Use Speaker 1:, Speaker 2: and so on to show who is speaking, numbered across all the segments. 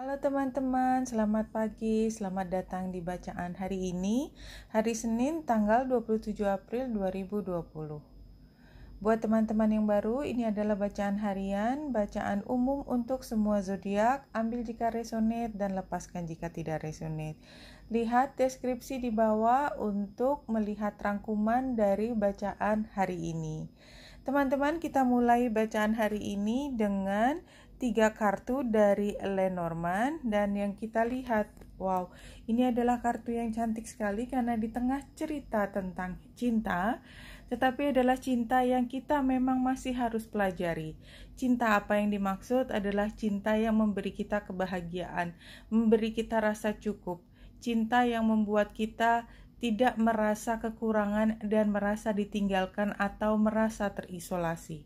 Speaker 1: Halo teman-teman, selamat pagi. Selamat datang di bacaan hari ini, hari Senin tanggal 27 April 2020. Buat teman-teman yang baru, ini adalah bacaan harian, bacaan umum untuk semua zodiak. Ambil jika resonate dan lepaskan jika tidak resonate. Lihat deskripsi di bawah untuk melihat rangkuman dari bacaan hari ini. Teman-teman, kita mulai bacaan hari ini dengan tiga kartu dari Lenormand dan yang kita lihat wow ini adalah kartu yang cantik sekali karena di tengah cerita tentang cinta tetapi adalah cinta yang kita memang masih harus pelajari cinta apa yang dimaksud adalah cinta yang memberi kita kebahagiaan memberi kita rasa cukup cinta yang membuat kita tidak merasa kekurangan dan merasa ditinggalkan atau merasa terisolasi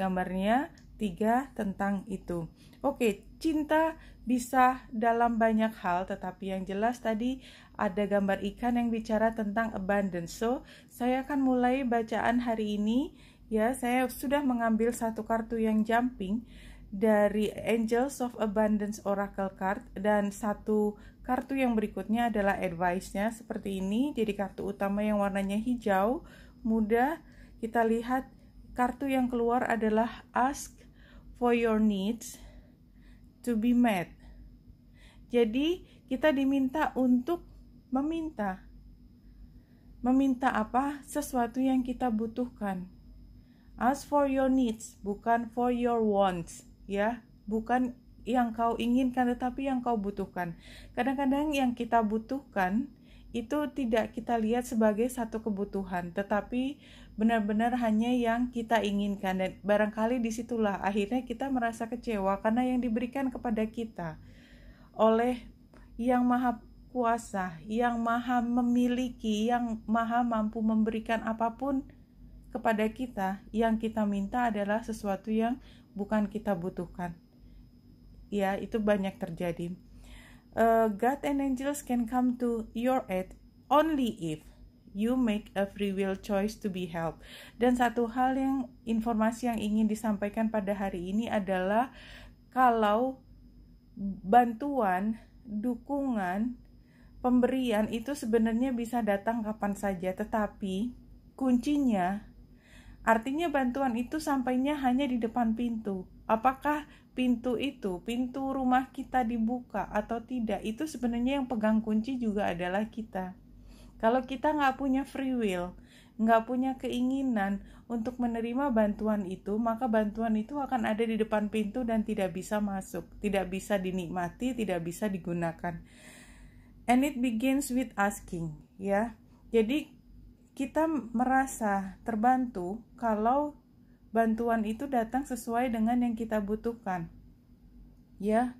Speaker 1: gambarnya 3 tentang itu. Oke, cinta bisa dalam banyak hal, tetapi yang jelas tadi ada gambar ikan yang bicara tentang abundance. So, saya akan mulai bacaan hari ini. Ya, saya sudah mengambil satu kartu yang jumping dari Angels of Abundance Oracle card dan satu kartu yang berikutnya adalah advice-nya seperti ini. Jadi kartu utama yang warnanya hijau, mudah Kita lihat kartu yang keluar adalah ask for your needs to be met. Jadi, kita diminta untuk meminta. Meminta apa? Sesuatu yang kita butuhkan. Ask for your needs, bukan for your wants, ya. Bukan yang kau inginkan tetapi yang kau butuhkan. Kadang-kadang yang kita butuhkan itu tidak kita lihat sebagai satu kebutuhan, tetapi benar-benar hanya yang kita inginkan. Dan barangkali disitulah akhirnya kita merasa kecewa karena yang diberikan kepada kita oleh Yang Maha Kuasa, Yang Maha Memiliki, Yang Maha Mampu memberikan apapun kepada kita, yang kita minta adalah sesuatu yang bukan kita butuhkan. Ya, itu banyak terjadi uh, God and angels can come to your aid only if you make a free will choice to be helped. Dan satu hal yang informasi yang ingin disampaikan pada hari ini adalah kalau bantuan, dukungan, pemberian itu sebenarnya bisa datang kapan saja, tetapi kuncinya artinya bantuan itu sampainya hanya di depan pintu. Apakah pintu itu, pintu rumah kita dibuka atau tidak, itu sebenarnya yang pegang kunci juga adalah kita. Kalau kita nggak punya free will, nggak punya keinginan untuk menerima bantuan itu, maka bantuan itu akan ada di depan pintu dan tidak bisa masuk, tidak bisa dinikmati, tidak bisa digunakan. And it begins with asking, ya. Jadi kita merasa terbantu kalau bantuan itu datang sesuai dengan yang kita butuhkan. Ya,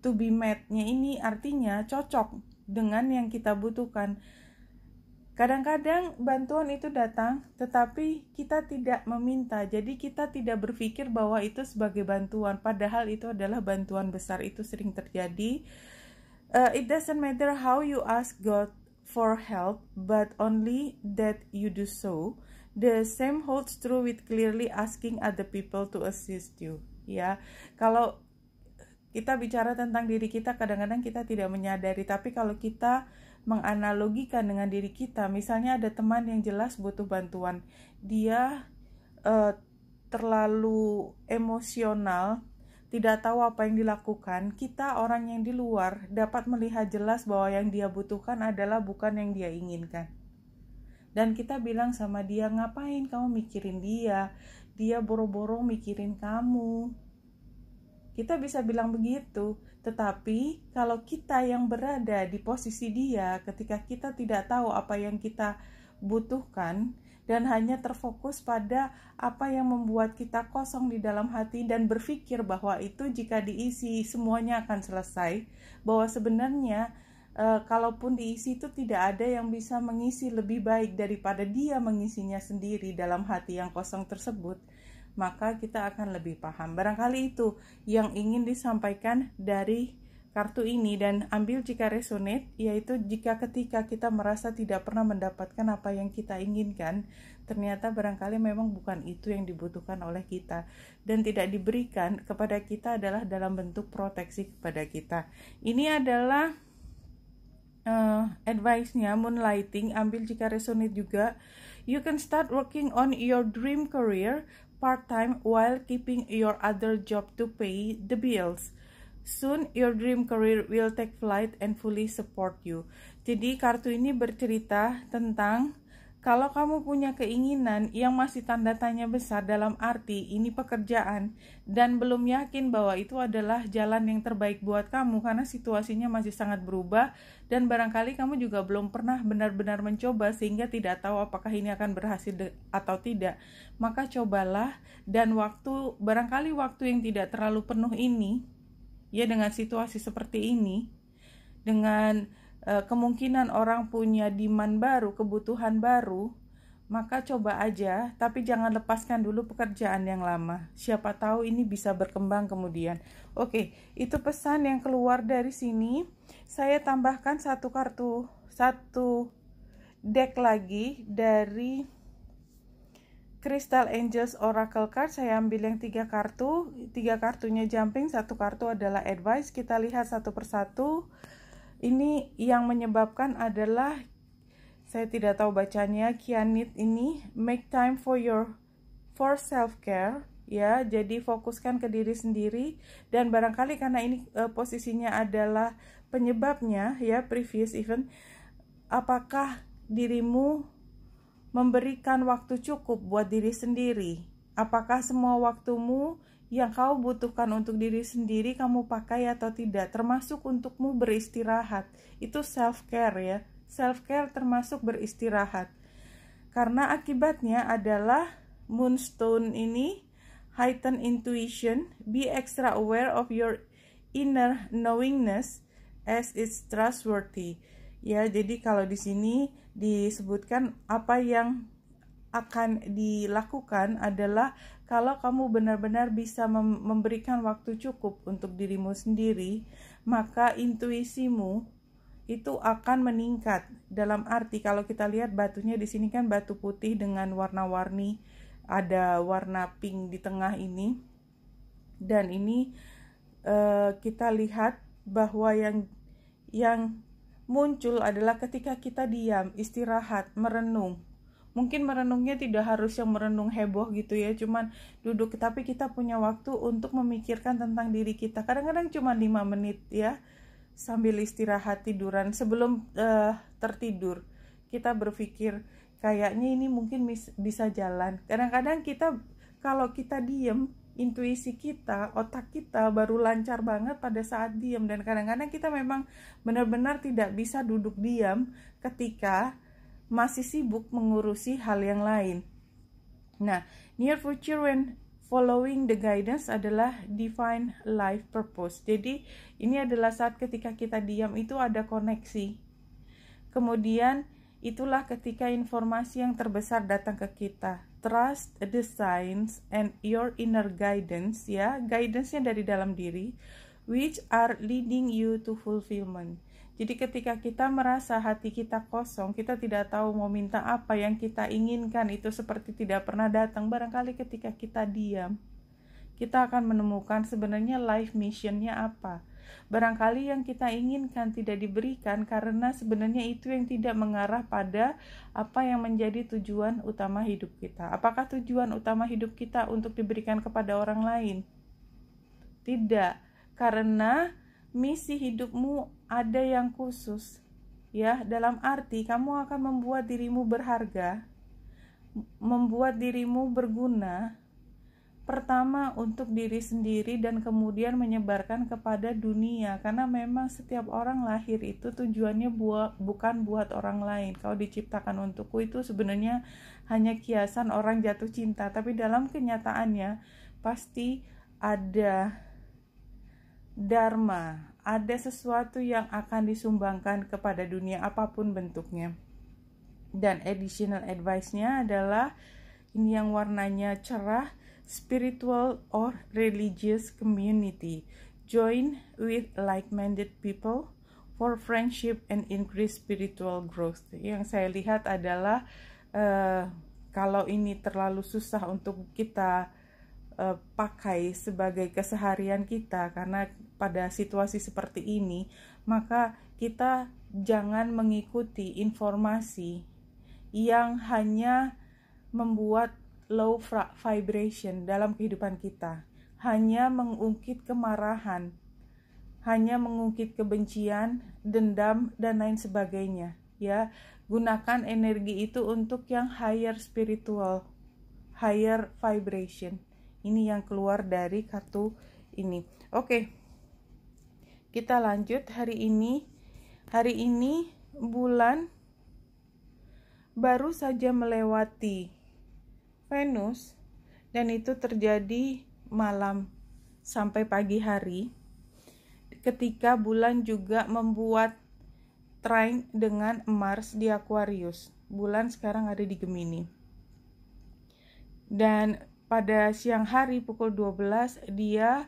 Speaker 1: to be met-nya ini artinya cocok dengan yang kita butuhkan. Kadang-kadang bantuan itu datang, tetapi kita tidak meminta. Jadi, kita tidak berpikir bahwa itu sebagai bantuan, padahal itu adalah bantuan besar. Itu sering terjadi. Uh, it doesn't matter how you ask God for help, but only that you do so. The same holds true with clearly asking other people to assist you. Ya, kalau kita bicara tentang diri kita, kadang-kadang kita tidak menyadari. Tapi kalau kita menganalogikan dengan diri kita, misalnya ada teman yang jelas butuh bantuan, dia eh, terlalu emosional, tidak tahu apa yang dilakukan. Kita orang yang di luar dapat melihat jelas bahwa yang dia butuhkan adalah bukan yang dia inginkan dan kita bilang sama dia ngapain kamu mikirin dia dia boro-boro mikirin kamu kita bisa bilang begitu tetapi kalau kita yang berada di posisi dia ketika kita tidak tahu apa yang kita butuhkan dan hanya terfokus pada apa yang membuat kita kosong di dalam hati dan berpikir bahwa itu jika diisi semuanya akan selesai bahwa sebenarnya e, kalaupun diisi itu tidak ada yang bisa mengisi lebih baik daripada dia mengisinya sendiri dalam hati yang kosong tersebut maka kita akan lebih paham barangkali itu yang ingin disampaikan dari kartu ini dan ambil jika resonate, yaitu jika ketika kita merasa tidak pernah mendapatkan apa yang kita inginkan, ternyata barangkali memang bukan itu yang dibutuhkan oleh kita dan tidak diberikan kepada kita adalah dalam bentuk proteksi kepada kita. Ini adalah uh, advice-nya moonlighting ambil jika resonate juga you can start working on your dream career part-time while keeping your other job to pay the bills Soon your dream career will take flight and fully support you. Jadi kartu ini bercerita tentang kalau kamu punya keinginan yang masih tanda tanya besar dalam arti ini pekerjaan dan belum yakin bahwa itu adalah jalan yang terbaik buat kamu karena situasinya masih sangat berubah dan barangkali kamu juga belum pernah benar-benar mencoba sehingga tidak tahu apakah ini akan berhasil atau tidak, maka cobalah dan waktu barangkali waktu yang tidak terlalu penuh ini ya dengan situasi seperti ini dengan Eh, kemungkinan orang punya demand baru, kebutuhan baru, maka coba aja, tapi jangan lepaskan dulu pekerjaan yang lama. Siapa tahu ini bisa berkembang kemudian. Oke, itu pesan yang keluar dari sini. Saya tambahkan satu kartu, satu deck lagi dari Crystal Angels Oracle Card. Saya ambil yang tiga kartu, tiga kartunya jumping, satu kartu adalah advice. Kita lihat satu persatu. Ini yang menyebabkan adalah saya tidak tahu bacanya kianit ini make time for your for self care ya. Jadi fokuskan ke diri sendiri dan barangkali karena ini e, posisinya adalah penyebabnya ya previous event apakah dirimu memberikan waktu cukup buat diri sendiri? Apakah semua waktumu yang kau butuhkan untuk diri sendiri kamu pakai atau tidak, termasuk untukmu beristirahat. Itu self care ya. Self care termasuk beristirahat. Karena akibatnya adalah moonstone ini heighten intuition, be extra aware of your inner knowingness as it's trustworthy. Ya, jadi kalau di sini disebutkan apa yang akan dilakukan adalah kalau kamu benar-benar bisa memberikan waktu cukup untuk dirimu sendiri, maka intuisimu itu akan meningkat. Dalam arti kalau kita lihat batunya di sini kan batu putih dengan warna-warni, ada warna pink di tengah ini. Dan ini eh, kita lihat bahwa yang yang muncul adalah ketika kita diam, istirahat, merenung mungkin merenungnya tidak harus yang merenung heboh gitu ya cuman duduk tapi kita punya waktu untuk memikirkan tentang diri kita kadang-kadang cuma 5 menit ya sambil istirahat tiduran sebelum uh, tertidur kita berpikir kayaknya ini mungkin bisa jalan kadang-kadang kita kalau kita diem intuisi kita, otak kita baru lancar banget pada saat diem dan kadang-kadang kita memang benar-benar tidak bisa duduk diam ketika masih sibuk mengurusi hal yang lain. Nah, near future when following the guidance adalah define life purpose. Jadi, ini adalah saat ketika kita diam itu ada koneksi. Kemudian, itulah ketika informasi yang terbesar datang ke kita. Trust the signs and your inner guidance ya, guidance-nya dari dalam diri which are leading you to fulfillment. Jadi ketika kita merasa hati kita kosong, kita tidak tahu mau minta apa yang kita inginkan itu seperti tidak pernah datang. Barangkali ketika kita diam, kita akan menemukan sebenarnya life missionnya apa. Barangkali yang kita inginkan tidak diberikan karena sebenarnya itu yang tidak mengarah pada apa yang menjadi tujuan utama hidup kita. Apakah tujuan utama hidup kita untuk diberikan kepada orang lain? Tidak, karena misi hidupmu ada yang khusus. Ya, dalam arti kamu akan membuat dirimu berharga, membuat dirimu berguna. Pertama untuk diri sendiri dan kemudian menyebarkan kepada dunia karena memang setiap orang lahir itu tujuannya buat, bukan buat orang lain. Kalau diciptakan untukku itu sebenarnya hanya kiasan orang jatuh cinta, tapi dalam kenyataannya pasti ada dharma, ada sesuatu yang akan disumbangkan kepada dunia apapun bentuknya. Dan additional advice-nya adalah ini yang warnanya cerah, spiritual or religious community. Join with like-minded people for friendship and increase spiritual growth. Yang saya lihat adalah uh, kalau ini terlalu susah untuk kita uh, pakai sebagai keseharian kita karena pada situasi seperti ini, maka kita jangan mengikuti informasi yang hanya membuat low vibration dalam kehidupan kita, hanya mengungkit kemarahan, hanya mengungkit kebencian, dendam dan lain sebagainya, ya. Gunakan energi itu untuk yang higher spiritual, higher vibration. Ini yang keluar dari kartu ini. Oke. Okay. Kita lanjut hari ini. Hari ini bulan baru saja melewati Venus dan itu terjadi malam sampai pagi hari ketika bulan juga membuat train dengan Mars di Aquarius. Bulan sekarang ada di Gemini. Dan pada siang hari pukul 12 dia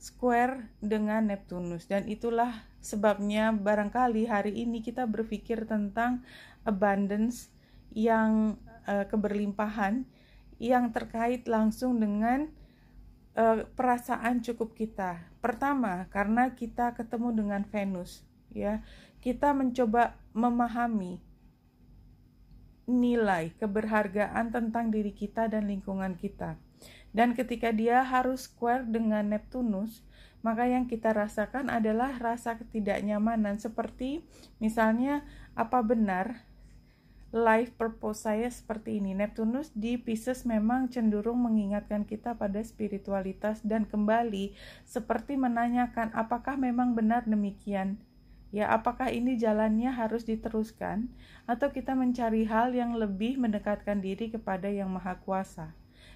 Speaker 1: square dengan Neptunus dan itulah sebabnya barangkali hari ini kita berpikir tentang abundance yang uh, keberlimpahan yang terkait langsung dengan uh, perasaan cukup kita. Pertama, karena kita ketemu dengan Venus, ya. Kita mencoba memahami nilai keberhargaan tentang diri kita dan lingkungan kita dan ketika dia harus square dengan Neptunus, maka yang kita rasakan adalah rasa ketidaknyamanan seperti misalnya apa benar life purpose saya seperti ini. Neptunus di Pisces memang cenderung mengingatkan kita pada spiritualitas dan kembali seperti menanyakan apakah memang benar demikian. Ya, apakah ini jalannya harus diteruskan atau kita mencari hal yang lebih mendekatkan diri kepada Yang Maha Kuasa?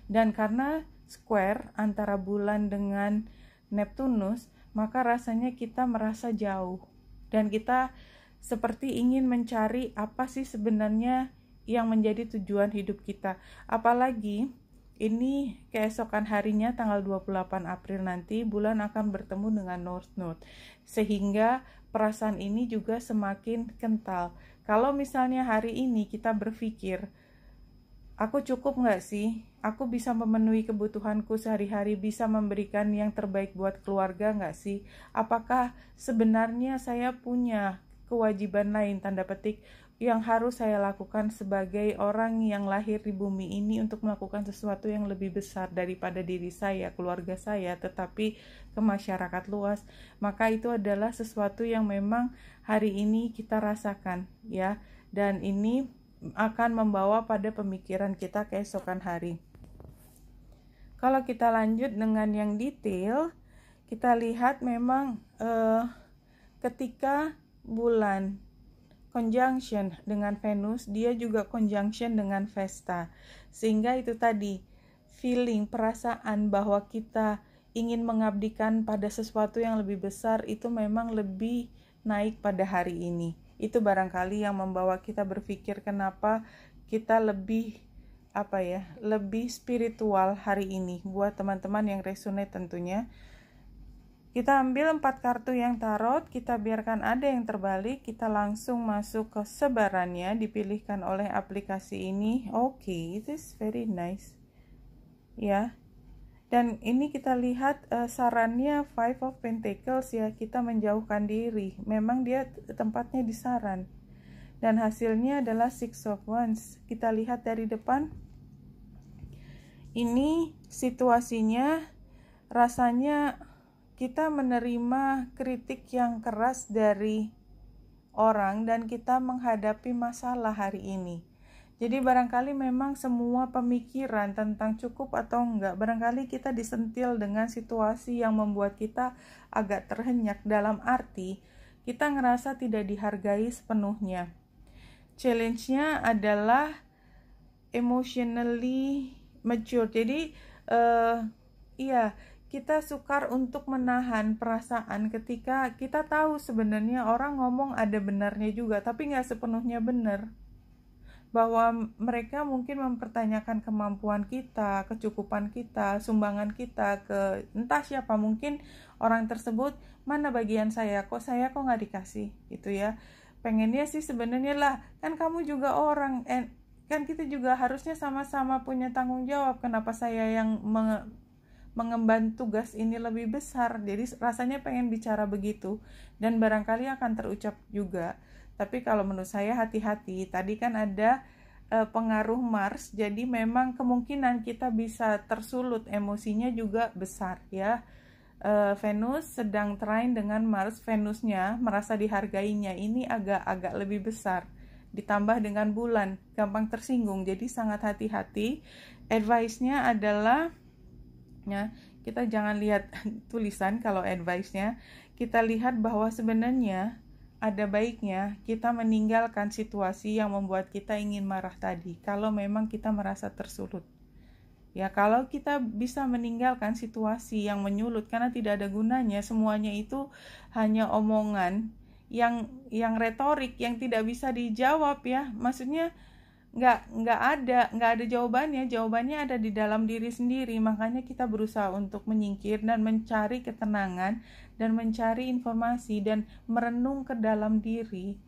Speaker 1: Dan karena square antara bulan dengan Neptunus, maka rasanya kita merasa jauh dan kita seperti ingin mencari apa sih sebenarnya yang menjadi tujuan hidup kita. Apalagi ini keesokan harinya tanggal 28 April nanti bulan akan bertemu dengan North Node. Sehingga perasaan ini juga semakin kental. Kalau misalnya hari ini kita berpikir Aku cukup nggak sih? Aku bisa memenuhi kebutuhanku sehari-hari, bisa memberikan yang terbaik buat keluarga nggak sih? Apakah sebenarnya saya punya kewajiban lain, tanda petik, yang harus saya lakukan sebagai orang yang lahir di bumi ini untuk melakukan sesuatu yang lebih besar daripada diri saya, keluarga saya, tetapi ke masyarakat luas. Maka itu adalah sesuatu yang memang hari ini kita rasakan, ya. Dan ini akan membawa pada pemikiran kita keesokan hari. Kalau kita lanjut dengan yang detail, kita lihat memang eh, ketika bulan conjunction dengan Venus, dia juga conjunction dengan Vesta. Sehingga itu tadi feeling, perasaan bahwa kita ingin mengabdikan pada sesuatu yang lebih besar itu memang lebih naik pada hari ini itu barangkali yang membawa kita berpikir kenapa kita lebih apa ya lebih spiritual hari ini buat teman-teman yang resonate tentunya kita ambil empat kartu yang tarot kita biarkan ada yang terbalik kita langsung masuk ke sebarannya dipilihkan oleh aplikasi ini oke okay, this is very nice ya yeah. Dan ini kita lihat uh, sarannya Five of Pentacles ya, kita menjauhkan diri. Memang dia tempatnya di saran. Dan hasilnya adalah Six of Wands. Kita lihat dari depan. Ini situasinya rasanya kita menerima kritik yang keras dari orang dan kita menghadapi masalah hari ini jadi barangkali memang semua pemikiran tentang cukup atau enggak, barangkali kita disentil dengan situasi yang membuat kita agak terhenyak dalam arti kita ngerasa tidak dihargai sepenuhnya. Challenge-nya adalah emotionally mature. Jadi uh, iya, kita sukar untuk menahan perasaan ketika kita tahu sebenarnya orang ngomong ada benarnya juga, tapi nggak sepenuhnya benar bahwa mereka mungkin mempertanyakan kemampuan kita, kecukupan kita, sumbangan kita ke entah siapa mungkin orang tersebut mana bagian saya kok saya kok nggak dikasih gitu ya pengennya sih sebenarnya lah kan kamu juga orang and, kan kita juga harusnya sama-sama punya tanggung jawab kenapa saya yang menge mengemban tugas ini lebih besar jadi rasanya pengen bicara begitu dan barangkali akan terucap juga tapi kalau menurut saya hati-hati, tadi kan ada e, pengaruh Mars, jadi memang kemungkinan kita bisa tersulut emosinya juga besar ya. E, Venus sedang train dengan Mars, Venusnya merasa dihargainya ini agak-agak lebih besar ditambah dengan bulan gampang tersinggung jadi sangat hati-hati advice-nya adalah ya kita jangan lihat tulisan kalau advice-nya kita lihat bahwa sebenarnya ada baiknya kita meninggalkan situasi yang membuat kita ingin marah tadi kalau memang kita merasa tersulut. Ya, kalau kita bisa meninggalkan situasi yang menyulut karena tidak ada gunanya, semuanya itu hanya omongan yang yang retorik yang tidak bisa dijawab ya. Maksudnya nggak nggak ada nggak ada jawabannya jawabannya ada di dalam diri sendiri makanya kita berusaha untuk menyingkir dan mencari ketenangan dan mencari informasi dan merenung ke dalam diri,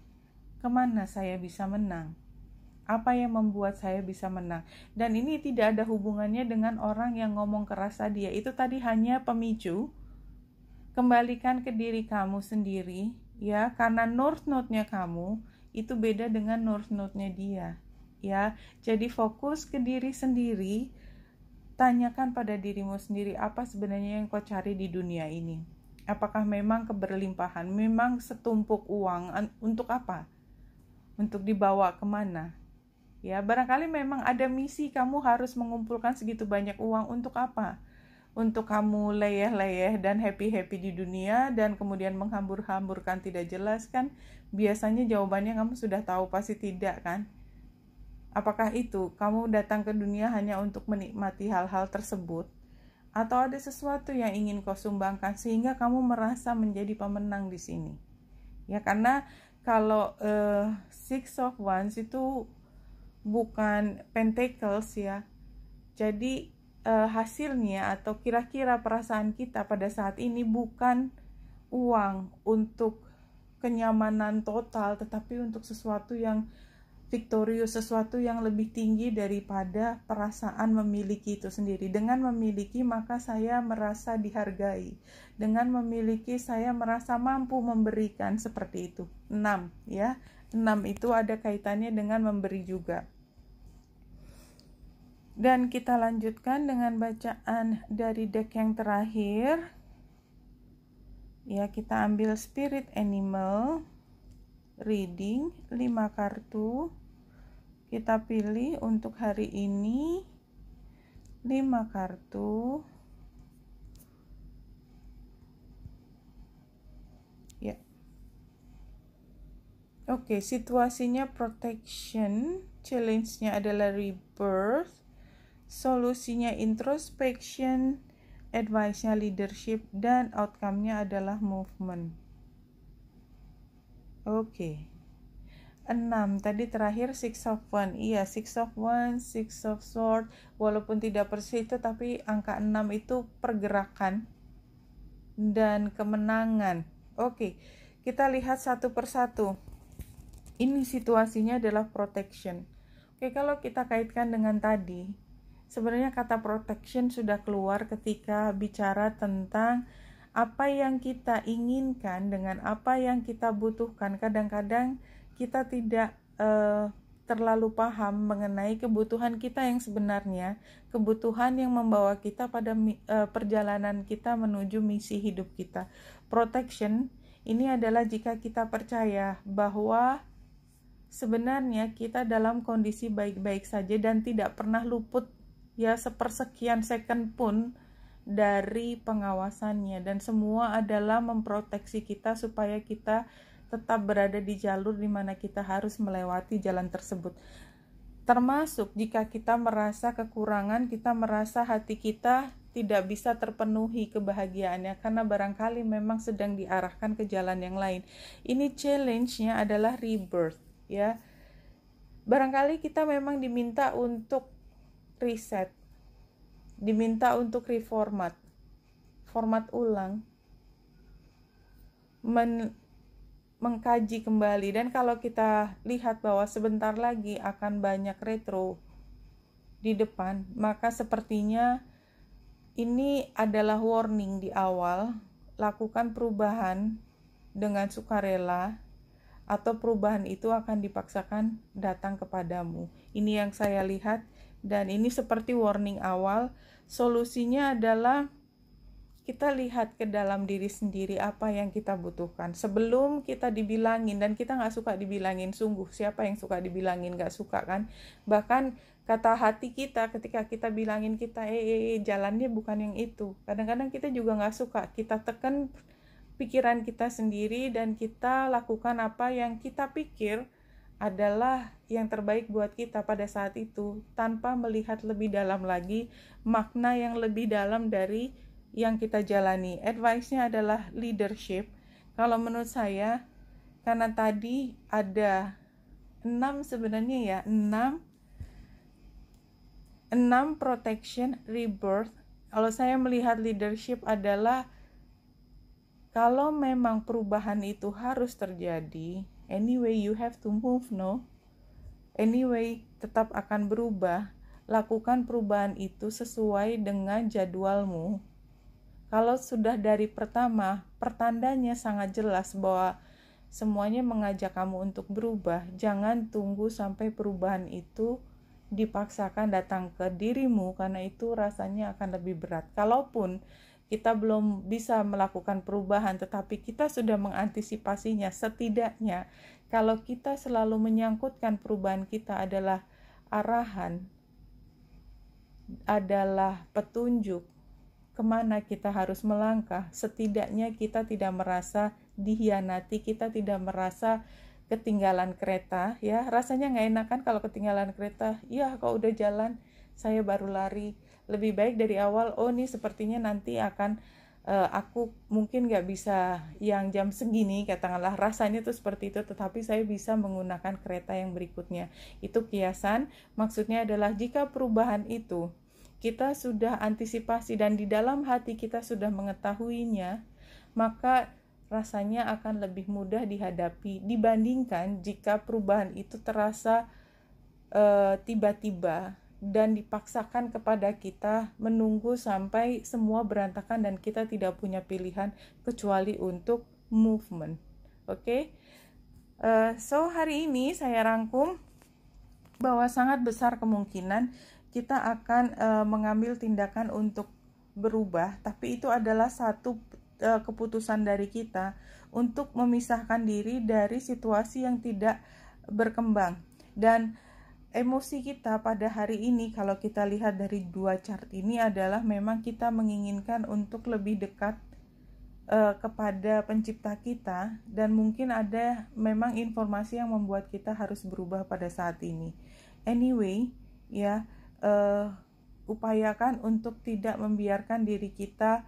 Speaker 1: kemana saya bisa menang? Apa yang membuat saya bisa menang? Dan ini tidak ada hubungannya dengan orang yang ngomong kerasa dia itu tadi hanya pemicu. Kembalikan ke diri kamu sendiri, ya, karena north note-nya kamu itu beda dengan north note-nya dia, ya. Jadi fokus ke diri sendiri, tanyakan pada dirimu sendiri apa sebenarnya yang kau cari di dunia ini apakah memang keberlimpahan, memang setumpuk uang untuk apa? Untuk dibawa kemana? Ya, barangkali memang ada misi kamu harus mengumpulkan segitu banyak uang untuk apa? Untuk kamu leyeh-leyeh dan happy-happy di dunia dan kemudian menghambur-hamburkan tidak jelas kan? Biasanya jawabannya kamu sudah tahu pasti tidak kan? Apakah itu kamu datang ke dunia hanya untuk menikmati hal-hal tersebut? atau ada sesuatu yang ingin kau sumbangkan sehingga kamu merasa menjadi pemenang di sini. Ya karena kalau uh, six of wands itu bukan pentacles ya. Jadi uh, hasilnya atau kira-kira perasaan kita pada saat ini bukan uang untuk kenyamanan total tetapi untuk sesuatu yang victorious sesuatu yang lebih tinggi daripada perasaan memiliki itu sendiri. Dengan memiliki maka saya merasa dihargai. Dengan memiliki saya merasa mampu memberikan seperti itu. 6 ya. 6 itu ada kaitannya dengan memberi juga. Dan kita lanjutkan dengan bacaan dari deck yang terakhir. Ya, kita ambil spirit animal reading 5 kartu kita pilih untuk hari ini 5 kartu ya oke situasinya protection challenge-nya adalah rebirth solusinya introspection advice-nya leadership dan outcome-nya adalah movement Oke. Okay. 6. Tadi terakhir six of one. Iya, six of one, six of sword. Walaupun tidak persis itu tapi angka enam itu pergerakan dan kemenangan. Oke. Okay. Kita lihat satu persatu. Ini situasinya adalah protection. Oke, okay, kalau kita kaitkan dengan tadi, sebenarnya kata protection sudah keluar ketika bicara tentang apa yang kita inginkan dengan apa yang kita butuhkan. Kadang-kadang kita tidak uh, terlalu paham mengenai kebutuhan kita yang sebenarnya, kebutuhan yang membawa kita pada uh, perjalanan kita menuju misi hidup kita. Protection ini adalah jika kita percaya bahwa sebenarnya kita dalam kondisi baik-baik saja dan tidak pernah luput ya sepersekian second pun dari pengawasannya dan semua adalah memproteksi kita supaya kita tetap berada di jalur di mana kita harus melewati jalan tersebut. Termasuk jika kita merasa kekurangan, kita merasa hati kita tidak bisa terpenuhi kebahagiaannya karena barangkali memang sedang diarahkan ke jalan yang lain. Ini challenge-nya adalah rebirth, ya. Barangkali kita memang diminta untuk reset, diminta untuk reformat format ulang men mengkaji kembali dan kalau kita lihat bahwa sebentar lagi akan banyak retro di depan maka sepertinya ini adalah warning di awal lakukan perubahan dengan sukarela atau perubahan itu akan dipaksakan datang kepadamu ini yang saya lihat dan ini seperti warning awal. Solusinya adalah kita lihat ke dalam diri sendiri apa yang kita butuhkan. Sebelum kita dibilangin dan kita nggak suka dibilangin sungguh. Siapa yang suka dibilangin nggak suka kan? Bahkan kata hati kita ketika kita bilangin kita eh, eh, eh jalannya bukan yang itu. Kadang-kadang kita juga nggak suka. Kita tekan pikiran kita sendiri dan kita lakukan apa yang kita pikir adalah yang terbaik buat kita pada saat itu tanpa melihat lebih dalam lagi makna yang lebih dalam dari yang kita jalani. Advice-nya adalah leadership. Kalau menurut saya karena tadi ada 6 sebenarnya ya, 6 6 protection rebirth. Kalau saya melihat leadership adalah kalau memang perubahan itu harus terjadi, Anyway, you have to move, no? Anyway, tetap akan berubah. Lakukan perubahan itu sesuai dengan jadwalmu. Kalau sudah dari pertama, pertandanya sangat jelas bahwa semuanya mengajak kamu untuk berubah. Jangan tunggu sampai perubahan itu dipaksakan datang ke dirimu karena itu rasanya akan lebih berat. Kalaupun kita belum bisa melakukan perubahan, tetapi kita sudah mengantisipasinya. Setidaknya, kalau kita selalu menyangkutkan perubahan kita adalah arahan, adalah petunjuk kemana kita harus melangkah, setidaknya kita tidak merasa dihianati, kita tidak merasa ketinggalan kereta, ya rasanya nggak enak kan kalau ketinggalan kereta, ya kok udah jalan saya baru lari, lebih baik dari awal oh nih sepertinya nanti akan uh, aku mungkin nggak bisa yang jam segini katakanlah rasanya tuh seperti itu tetapi saya bisa menggunakan kereta yang berikutnya itu kiasan maksudnya adalah jika perubahan itu kita sudah antisipasi dan di dalam hati kita sudah mengetahuinya maka rasanya akan lebih mudah dihadapi dibandingkan jika perubahan itu terasa eh, tiba-tiba uh, tiba -tiba dan dipaksakan kepada kita menunggu sampai semua berantakan dan kita tidak punya pilihan kecuali untuk movement. Oke, okay? uh, eh, so hari ini saya rangkum bahwa sangat besar kemungkinan kita akan uh, mengambil tindakan untuk berubah, tapi itu adalah satu uh, keputusan dari kita untuk memisahkan diri dari situasi yang tidak berkembang dan emosi kita pada hari ini kalau kita lihat dari dua chart ini adalah memang kita menginginkan untuk lebih dekat uh, kepada pencipta kita dan mungkin ada memang informasi yang membuat kita harus berubah pada saat ini. Anyway, ya uh, upayakan untuk tidak membiarkan diri kita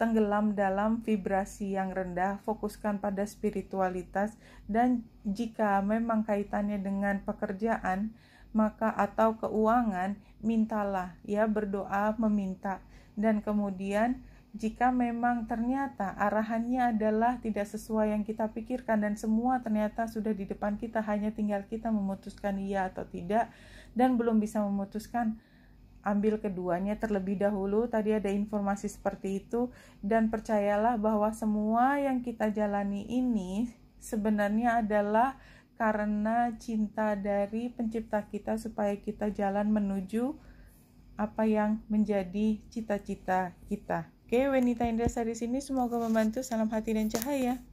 Speaker 1: tenggelam dalam vibrasi yang rendah, fokuskan pada spiritualitas, dan jika memang kaitannya dengan pekerjaan, maka atau keuangan, mintalah, ya berdoa meminta. Dan kemudian jika memang ternyata arahannya adalah tidak sesuai yang kita pikirkan dan semua ternyata sudah di depan kita hanya tinggal kita memutuskan iya atau tidak dan belum bisa memutuskan ambil keduanya terlebih dahulu tadi ada informasi seperti itu dan percayalah bahwa semua yang kita jalani ini sebenarnya adalah karena cinta dari pencipta kita supaya kita jalan menuju apa yang menjadi cita-cita kita. Oke, Wenita Indra di sini semoga membantu. Salam hati dan cahaya.